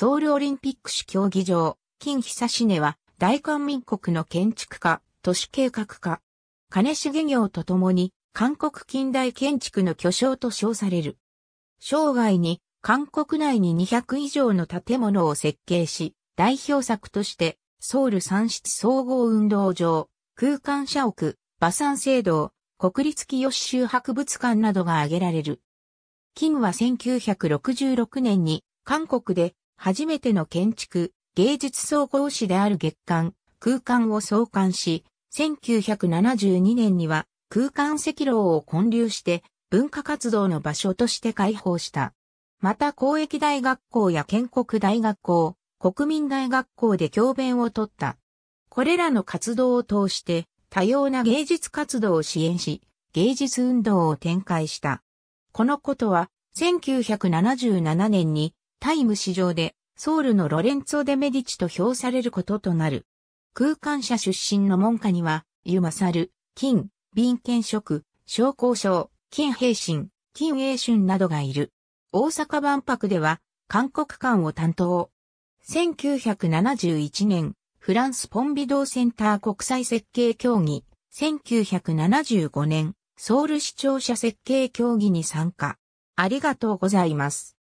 ソウルオリンピック市競技場、金久志根は、大韓民国の建築家、都市計画家、金重業と共に、韓国近代建築の巨匠と称される。生涯に、韓国内に200以上の建物を設計し、代表作として、ソウル産出総合運動場、空間社屋、馬山聖堂、国立吉州博物館などが挙げられる。金は1966年に韓国で初めての建築、芸術総合誌である月間、空間を創刊し、1972年には空間赤楼を建立して文化活動の場所として開放した。また公益大学校や建国大学校、国民大学校で教鞭をとった。これらの活動を通して多様な芸術活動を支援し、芸術運動を展開した。このことは1977年にタイム史上で、ソウルのロレンツォ・デ・メディチと評されることとなる。空間社出身の門下には、ユマサル、金、敏賢職、商工省、金平信、金英春などがいる。大阪万博では、韓国館を担当。1971年、フランスポンビドーセンター国際設計協議、1975年、ソウル市庁舎設計協議に参加。ありがとうございます。